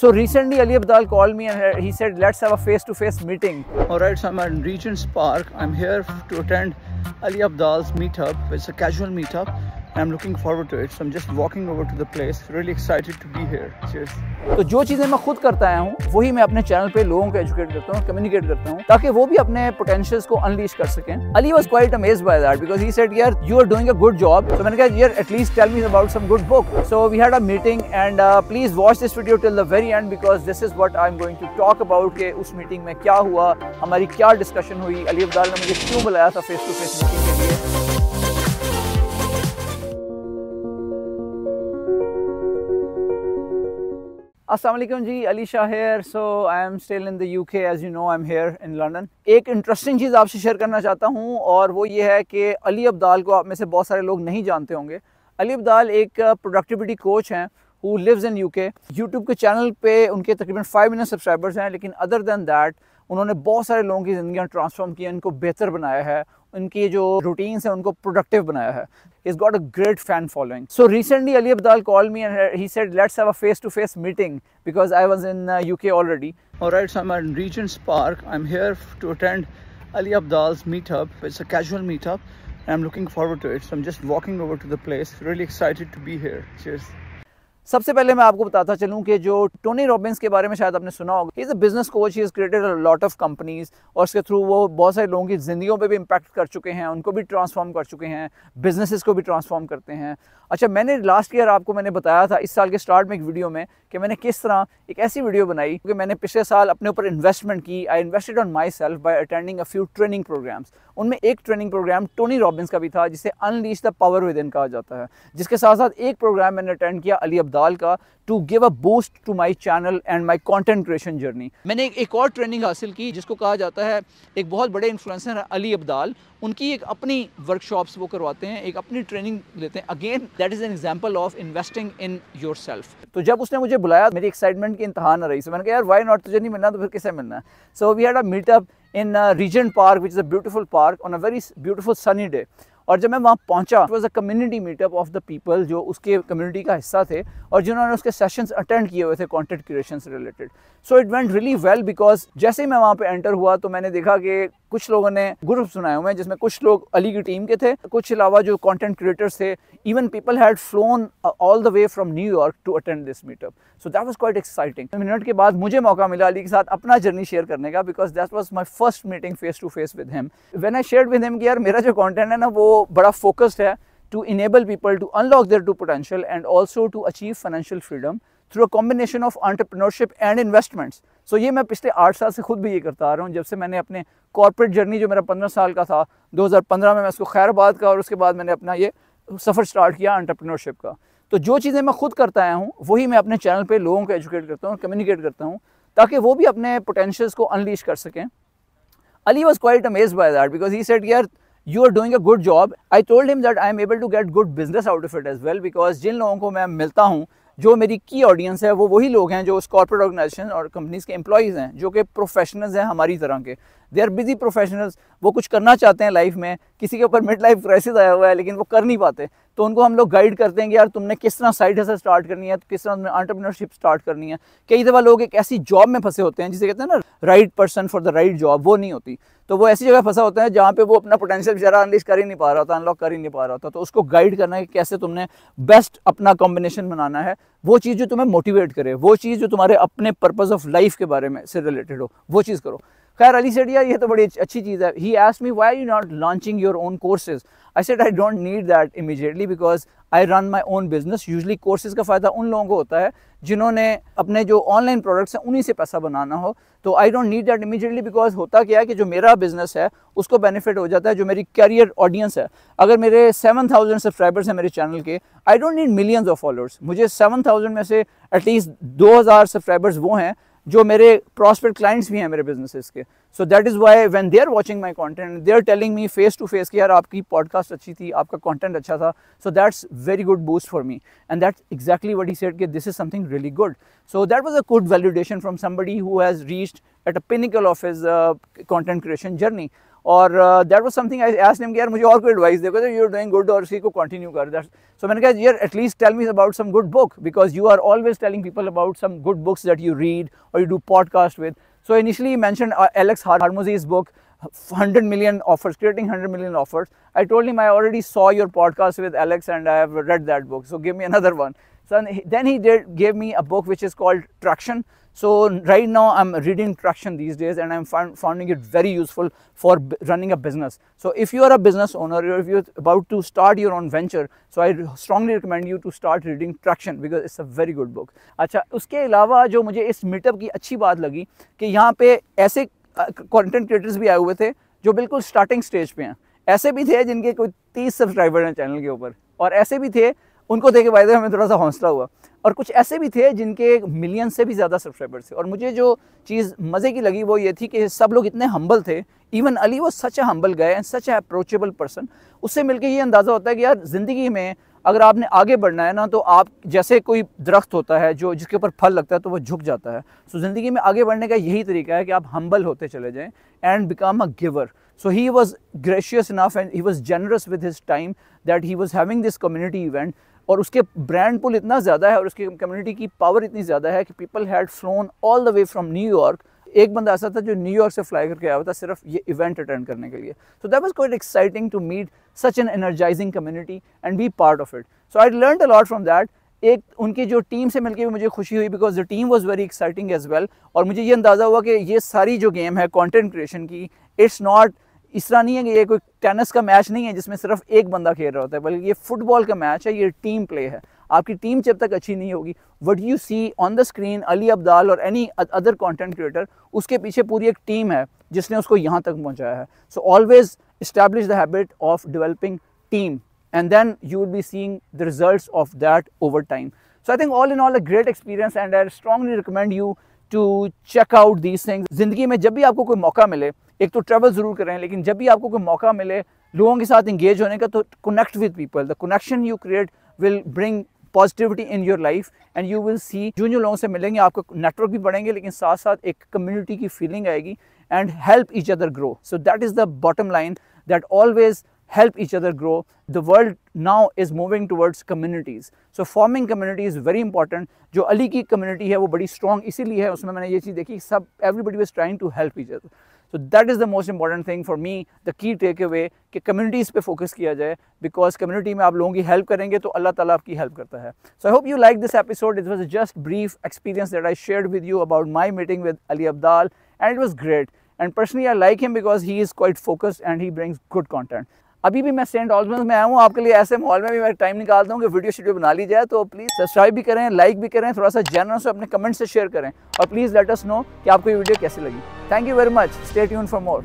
So recently Ali Abdal called me and he said, let's have a face-to-face -face meeting. All right, so I'm at Regent's Park. I'm here to attend Ali Abdal's meetup. It's a casual meetup I'm looking forward to it. So I'm just walking over to the place. Really excited to be here. Cheers. तो जो चीज़ें मैं खुद करता आया हूँ वही मैं अपने चैनल पे लोगों को एजुकेट करता हूँ कम्युनिकेट करता हूँ ताकि वो भी अपने पोटेंशियल्स को अनलीश कर सकें Ali was quite amazed by that because he said यार you are doing a good job तो मैंने कहा यार at least tell me about some good book so we had a meeting and please watch this video till the very end because this is what I am going to talk about के उस meeting में क्या हुआ हमारी क्या discussion हुई अली अब्दाल ने मुझे क्यों बुलाया था फेस टू फेस मीटिंग के लिए Aslam ji Ali Shah here so I am still in the U K as you know I am here in London एक इंटरेस्टिंग चीज़ आपसे शेयर करना चाहता हूँ और वो ये है कि अली अब्दाल को आप में से बहुत सारे लोग नहीं जानते होंगे अली अब्दाल एक प्रोडक्टिविटी कोच हैं who lives in U K YouTube के चैनल पे उनके तकरीबन फाइव मिलियन सब्सक्राइबर्स हैं लेकिन अदर दैन दैट उन्होंने बहुत सारे लोगों की ज़िंदियाँ ट्रांसफॉर्म की इनको बेहतर बनाया है उनकी जो रूटीन्स हैं उनको प्रोडक्टिव बनाया है He's got a great fan following. So recently Ali Abdal called me and he said, let's have a face-to-face -face meeting because I was in uh, UK already. All right, so I'm at Regent's Park. I'm here to attend Ali Abdal's meetup. It's a casual meetup and I'm looking forward to it. So I'm just walking over to the place. Really excited to be here. Cheers. सबसे पहले मैं आपको बताता चलूँ कि जो Tony Robbins के बारे में शायद आपने सुना होगा is a business coach he is created lot of companies और उसके थ्रू वो बहुत सारे लोगों की ज़िंदगियों पे भी इंपैक्ट कर चुके हैं उनको भी ट्रांसफॉर्म कर चुके हैं बिजनेसेस को भी ट्रांसफॉर्म करते हैं अच्छा मैंने लास्ट ईयर आपको मैंने बताया था इस साल के स्टार्ट में एक वीडियो में कि मैंने किस तरह एक ऐसी वीडियो बनाई क्योंकि मैंने पिछले साल अपने ऊपर इन्वेस्टमेंट की I invested on myself by attending a few training programs उनमें एक ट्रेनिंग प्रोग्राम टोनी रॉबिन्स का भी था जिसे unleash the power within कहा जाता है जिसके साथ साथ एक प्रोग्राम मैंने अटेंड किया अली अब्दाल दाल का to give a boost to my channel and my content creation journey मैंने एक, एक और ट्रेनिंग हासिल की जिसको कहा जाता है एक बहुत बड़े इन्फ्लुएंसर अली अब्दाल उनकी एक अपनी वर्कशॉप्स वो करवाते हैं एक अपनी ट्रेनिंग लेते हैं again that is an example of investing in yourself तो जब उसने मुझे बुलाया मेरी एक्साइटमेंट की इंतहा न रही सो मैंने कहा यार वाई नॉट तुझे नहीं मिलना तो फिर किसे मिलना so we had a meetup in Regent's Park which is a a park on a very very sunny day और जब मैं वहाँ पहुँचा was a community meetup of the people जो उसके कम्युनिटी का हिस्सा थे और जिन्होंने उसके सेशंस अटेंड किए हुए थे कॉन्टेंट क्रिएशन से related so it went really well because जैसे ही मैं वहाँ पर एंटर हुआ तो मैंने देखा कि कुछ लोगों ने ग्रुप बनाए हुए हैं जिसमें कुछ लोग अली की टीम के थे कुछ अलावा जो कंटेंट क्रिएटर्स थे even people had flown all the way from New York to attend this meetup so that was quite exciting minute के बाद मुझे मौका मिला अली के साथ अपना जर्नी शेयर करने का because that was my first meeting face to face with him when I share with him कि यार मेरा जो कॉन्टेंट है ना वो बड़ा फोकस्ड है to enable people to unlock their to potential and also to achieve financial freedom through a combination of entrepreneurship and investments so ये मैं पिछले आठ साल से खुद भी ये करता आ रहा हूँ जब से मैंने अपने कॉर्पोरेट जर्नी जो मेरा पंद्रह साल का था दो हजार पंद्रह में मैं उसको खैरबाद का और उसके बाद मैंने अपना ये सफ़र स्टार्ट किया एंटरप्रेन्योरशिप का तो जो चीज़ें मैं खुद करता आया हूँ वही मैं अपने चैनल पर लोगों को एजुकेट करता हूँ कम्युनिकेट करता हूँ ताकि वो भी अपने पोटेंशियल्स को अनलीश कर सकें Ali was quite amazed by that because he said "Yeah, you are doing a good job I told him that I am able to get good business out of it as well because जिन लोगों को मैं मिलता हूँ जो मेरी की audience है वो वही लोग हैं जो उस कॉर्पोरेट ऑर्गेनाइजेशन और कंपनीज के एम्प्लॉयज़ हैं जो कि प्रोफेशनल्स हैं हमारी तरह के दे आर बिजी प्रोफेशनल्स वो कुछ करना चाहते हैं लाइफ में किसी के ऊपर मिड लाइफ क्राइसिस आया हुआ है लेकिन वो कर नहीं पाते तो उनको हम लोग गाइड करते हैं कि यार तुमने किस तरह साइड हसल स्टार्ट करनी है तो किस तरह तुमने एंटरप्रीनरशिप स्टार्ट करनी है कई दफ़ा लोग एक ऐसी जॉब में फंसे होते हैं जिसे कहते हैं ना right person for the right job वो नहीं होती तो वो ऐसी जगह फंसा होता है जहाँ पे वो अपना पोटेंशियल बेचारा अनलिश कर ही नहीं पा रहा होता अनलॉक कर ही नहीं पा रहा होता तो उसको गाइड करना है कि कैसे तुमने बेस्ट अपना कॉम्बिनेशन बनाना है वो चीज़ जो तुम्हें मोटिवेट करे वो चीज़ जो तुम्हारे अपने पर्पज़ ऑफ लाइफ के बारे में से रिलेटेड हो वो चीज़ करो खैर अली सेट यार ये तो बड़ी अच्छी चीज़ है he asked me why you not launching your own courses I said I don't need that immediately because I run my own business usually courses का फ़ायदा उन लोगों को होता है जिन्होंने अपने जो ऑनलाइन प्रोडक्ट्स हैं उन्हीं से पैसा बनाना हो तो I don't need that immediately because होता क्या है कि जो मेरा बिजनेस है उसको बेनिफिट हो जाता है जो मेरी कैरियर ऑडियंस है अगर मेरे सेवन थाउजेंड सब्सक्राइबर्स हैं मेरे चैनल के I don't need millions of followers मुझे सेवन थाउजेंड में से एटलीस्ट दो हज़ार सब्सक्राइबर्स वो हैं जो मेरे प्रॉस्पेक्ट क्लाइंट्स भी हैं मेरे बिजनेसेस के so that is why when they are watching my content they are telling me face to face कि यार आपकी पॉडकास्ट अच्छी थी आपका कॉन्टेंट अच्छा था so that's very good boost for me and that's exactly what he said कि this is something really good so that was a good validation from somebody who has reached at a pinnacle of his uh, content creation journey. और that was something I asked name यार मुझे और कोई advice देखो doing you are doing good और उसी को continue कर दैट सो मैंने कहा यार at least tell me about some good book because you are always telling people about some good books that you read और you do podcast with so initially mention Alex Hormozi's book 100 million offers, creating 100 million offers. I told him I already saw your podcast with Alex and I have read that book, so give me another one. So then he did, gave me a book which is called Traction. So right now I'm reading traction these days and I'm finding it very useful for running a business. So if you are a business owner or if you're about to start your own venture, so I strongly recommend you to start reading traction because it's a very good book. अच्छा उसके अलावा जो मुझे इस meetup की अच्छी बात लगी कि यहाँ पे ऐसे कंटेंट क्रिएटर्स भी आए हुए थे जो बिल्कुल स्टार्टिंग स्टेज पे हैं ऐसे भी थे जिनके कोई 30 सब्सक्राइबर हैं चैनल के ऊपर और ऐसे भी थे उनको देखे बाय हमें थोड़ा सा हौसला हुआ और कुछ ऐसे भी थे जिनके मिलियन से भी ज़्यादा सब्सक्राइबर्स थे और मुझे जो चीज़ मज़े की लगी वो ये थी कि सब लोग इतने हम्बल थे इवन अली वो सच ए हम्बल गए and such a approachable person उससे मिलकर ये अंदाज़ा होता है कि यार ज़िंदगी में अगर आपने आगे बढ़ना है ना तो आप जैसे कोई दरख्त होता है जो जिसके ऊपर फल लगता है तो वो झुक जाता है सो so, ज़िंदगी में आगे बढ़ने का यही तरीका है कि आप हम्बल होते चले जाएँ and become a giver so he was gracious enough and he was generous with his time that he was having this community event और उसके ब्रांड पुल इतना ज़्यादा है और उसकी कम्युनिटी की पावर इतनी ज़्यादा है कि people had flown all the way from New York एक बंदा ऐसा था जो न्यूयॉर्क से फ्लाई करके आया हुआ था सिर्फ ये इवेंट अटेंड करने के लिए so that was quite exciting to meet such an energising community and be part of it so I learn a lot from that एक उनकी जो टीम से मिलकर भी मुझे खुशी हुई because the team was very exciting as well और मुझे ये अंदाज़ा हुआ कि ये सारी जो गेम है कॉन्टेंट क्रिएशन की इट्स नॉट इस तरह नहीं है कि ये कोई टेनिस का मैच नहीं है जिसमें सिर्फ एक बंदा खेल रहा होता है बल्कि ये फुटबॉल का मैच है ये टीम प्ले है आपकी टीम जब तक अच्छी नहीं होगी what you see on the screen Ali Abdaal और एनी अदर कॉन्टेंट क्रिएटर उसके पीछे पूरी एक टीम है जिसने उसको यहाँ तक पहुँचाया है so always establish the habit of developing team and then you will be seeing the result of that over time so I think all in all a great experience and I strongly recommend you to check out these things जिंदगी में जब भी आपको कोई मौका मिले एक तो ट्रैवल ज़रूर करें लेकिन जब भी आपको कोई मौका मिले लोगों के साथ इंगेज होने का तो connect with people the connection you create will bring positivity in your life and you will see जो जो लोगों से मिलेंगे आपका नेटवर्क भी बढ़ेंगे लेकिन साथ साथ एक कम्युनिटी की फीलिंग आएगी and help each other grow so that is the bottom line that always help each other grow. The world now is moving towards communities. So forming community is very important. जो अली की community है वो बड़ी strong इसीलिए है उसमें मैंने ये चीज़ देखी सब everybody was trying to help each other. So that is the most important thing for me the key takeaway कि कम्युनिटीज़ पे फोकस किया जाए बिकॉज कम्युनिटी में आप लोगों की हेल्प करेंगे तो अल्लाह ताला आपकी हेल्प करता है so I hope you like this episode it was just brief experience that I share with you about my meeting with Ali Abdaal and it was great and personally I like him because he is quite focused and he brings good content अभी भी मैं Saint ऑलमंस में आया हूँ आपके लिए ऐसे mall में भी मैं टाइम निकालता हूँ कि वीडियो शीडियो बना ली जाए तो प्लीज़ सब्सक्राइब भी करें लाइक भी करें थोड़ा सा जनरल से अपने कमेंट से शेयर करें और प्लीज़ लेट अस नो कि आपको ये वीडियो कैसी लगी Thank you very much. Stay tuned for more.